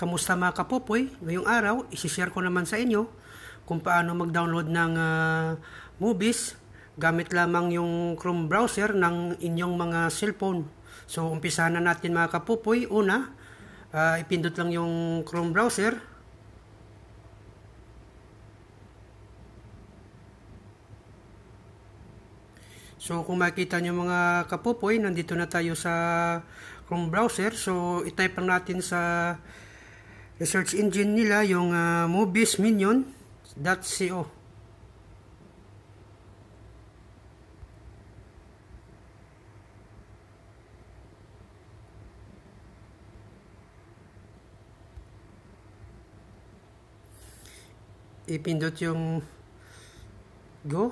Kamusta mga kapopoy? Ngayong araw, isishare ko naman sa inyo kung paano mag-download ng uh, movies gamit lamang yung Chrome browser ng inyong mga cellphone. So, umpisa na natin mga kapopoy. Una, uh, ipindot lang yung Chrome browser. So, kung makita nyo mga kapopoy, nandito na tayo sa Chrome browser. So, itype lang natin sa research engine nila yung uh, ah, moviesminion.co ipindot yung go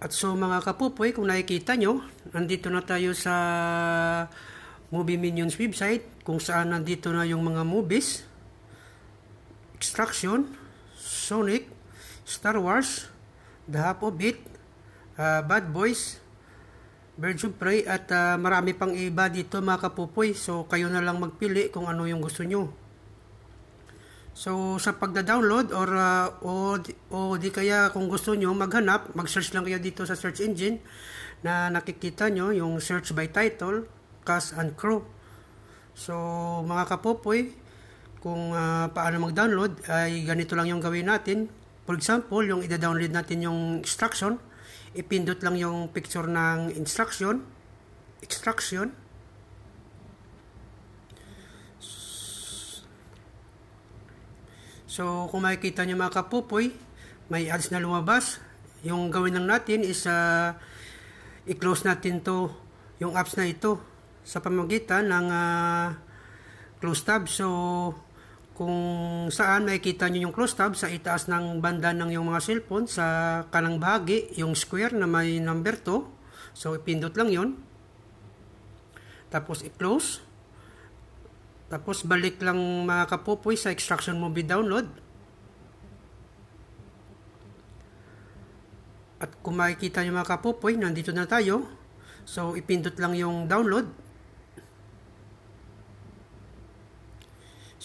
at so mga kapupoy kung nakikita nyo andito na tayo sa Movie Minions website kung saan nandito na yung mga movies Extraction Sonic Star Wars The Half of It uh, Bad Boys Birds of Prey at uh, marami pang iba dito mga kapupoy so kayo na lang magpili kung ano yung gusto nyo So sa pagda-download or uh, o, o di kaya kung gusto nyo maghanap, mag-search lang kayo dito sa search engine na nakikita nyo yung search by title cast and crew. So mga kapopoy, kung uh, paano mag-download ay ganito lang yung gawin natin. For example, yung ida download natin yung instruction, ipindot lang yung picture ng instruction, instruction, So kung makikita nyo mga kapupoy, may ads na lumabas. Yung gawin lang natin is uh, i-close natin to yung apps na ito sa pamagitan ng uh, ah, close tab. So, kung saan makikita nyo yung close tab sa itaas ng banda ng yung mga cellphone sa kanang bahagi, yung square na may number 2. So, ipindot lang yon Tapos, i-close. Tapos, balik lang mga kapupoy sa extraction movie download. At kung makikita nyo mga kapupoy, nandito na tayo. So, ipindot lang yung download.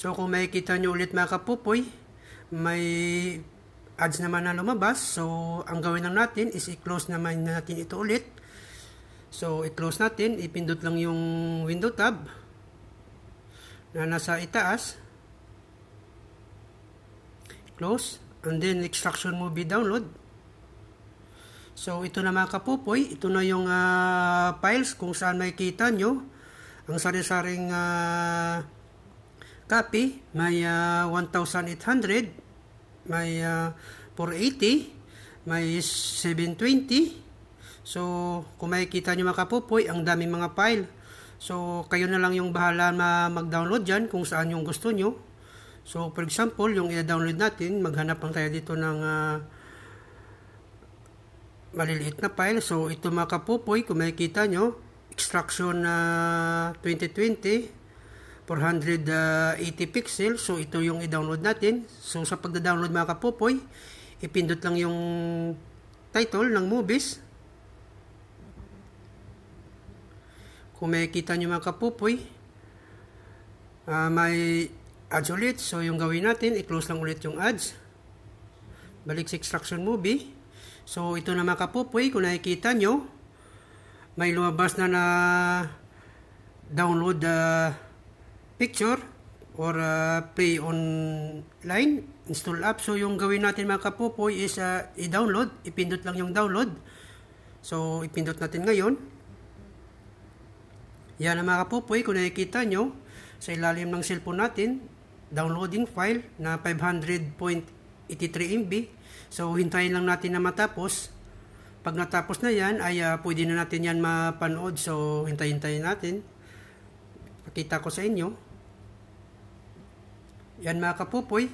So kung makikita nyo ulit mga kapupoy, may ads naman na lumabas. So ang gawin lang natin is i-close naman natin ito ulit. So i-close natin, ipindot lang yung window tab na nasa itaas. Close. And then extraction movie download. So ito na mga kapupoy, ito na yung uh, files kung saan makikita nyo ang sari-saring uh, copy. May uh, 1,800. May uh, 480. May 720. So, kung makikita nyo mga ang daming mga file. So, kayo na lang yung bahala na mag-download dyan kung saan yung gusto nyo. So, for example, yung i-download natin, maghanap lang tayo dito ng uh, maliliit na file. So, ito mga kapupoy, kung makikita nyo, extraction na uh, 2020 480 pixels. So, ito yung i-download natin. So, sa pagda-download mga kapopoy, ipindot lang yung title ng movies. Kung makikita nyo mga kapopoy, uh, may ads ulit. So, yung gawin natin, i-close lang ulit yung ads. Balik sa extraction movie. So, ito na mga kapopoy, kung nakikita nyo, may lumabas na na download uh, picture or uh, play online, install app. So, yung gawin natin mga kapupoy is uh, i-download. Ipindot lang yung download. So, ipindot natin ngayon. Yan ang mga kapupoy. Kung nakikita nyo, sa ilalim ng cellphone natin, downloading file na 500.83 MB. So, hintayin lang natin na matapos. Pag natapos na yan, ay uh, pwede na natin yan mapanood. So, hintayin-hintayin natin. Pakita ko sa inyo. Yan mga kapupoy.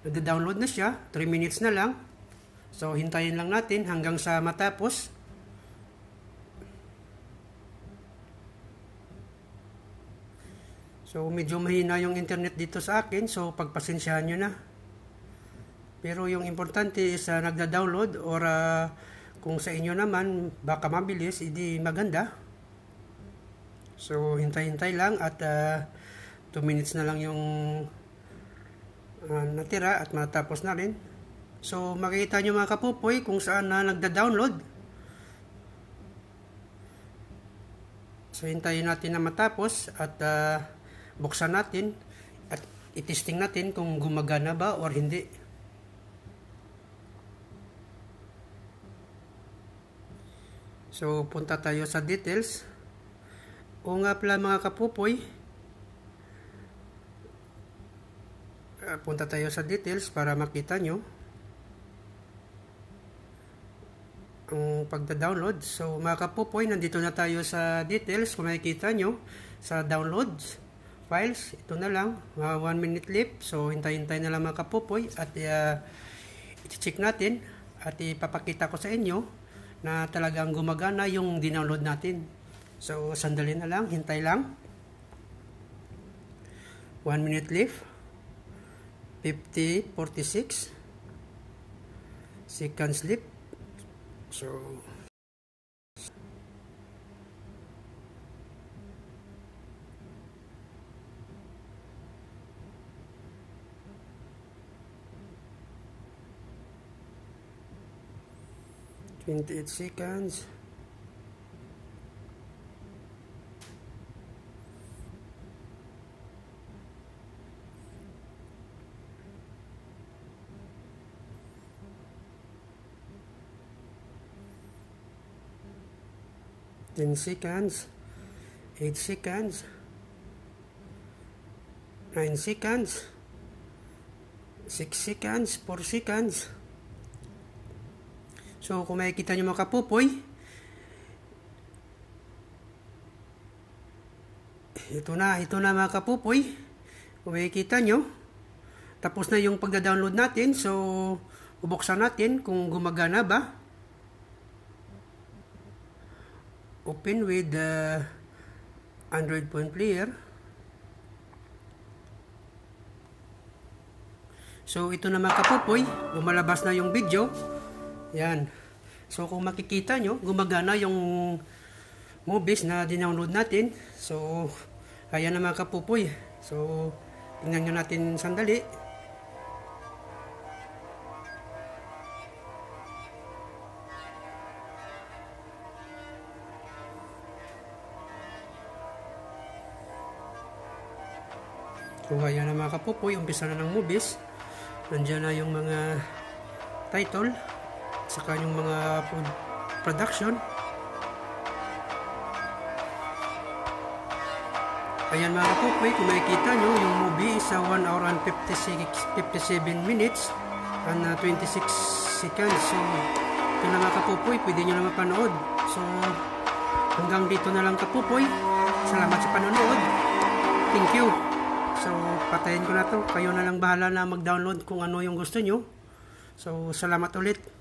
Nagda-download na siya. 3 minutes na lang. So, hintayin lang natin hanggang sa matapos. So, medyo mahina yung internet dito sa akin. So, pagpasensyahan nyo na. Pero yung importante is uh, nagda-download or uh, kung sa inyo naman baka mabilis, hindi maganda. So, hintay-hintay lang at 2 uh, ah, minutes na lang yung uh, natira at matapos na rin. So, makikita nyo mga kapupoy kung saan na nagda-download. So, hintayin natin na matapos at uh, buksan natin at itesting natin kung gumagana ba or hindi. So, punta tayo sa details. O nga pala mga kapupoy, ah, punta tayo sa details para makita nyo ang pagda-download. So mga kapupoy, nandito na tayo sa details kung makikita nyo sa downloads files. Ito na lang, mga 1 minute clip. So hintay-hintay na lang mga kapupoy at uh, ah, iti-check natin at ipapakita ko sa inyo na talagang gumagana yung dinownload natin. So, sandali na lang. Hintay lang. 1 minute left. 50, 46. Second slip. So, Twenty-eight seconds. 10 seconds 8 seconds 9 seconds 6 seconds 4 seconds so kung makikita nyo mga kapopoy ito na ito na mga kapopoy kung makikita nyo tapos na yung pagda-download natin so bubuksan natin kung gumagana ba open with the Android phone player so ito naman kapupoy lumalabas na yung video yan so kung makikita nyo gumagana yung movies na dinownload natin so ayan naman kapupoy so tingnan nyo natin sandali kuha ayan na mga kapupoy, umpisa na ng movies. Nandiyan na yung mga title, saka yung mga food production. Ayan mga kapupoy, kung makikita nyo, yung movie is 1 uh, hour and 56, 57 minutes and 26 uh, seconds. So ito na mga kapupoy, pwede nyo na mapanood. So hanggang dito na lang kapupoy. Salamat sa panonood. Thank you. So, patayin ko na to. Kayo na lang bahala na mag-download kung ano yung gusto nyo. So, salamat ulit.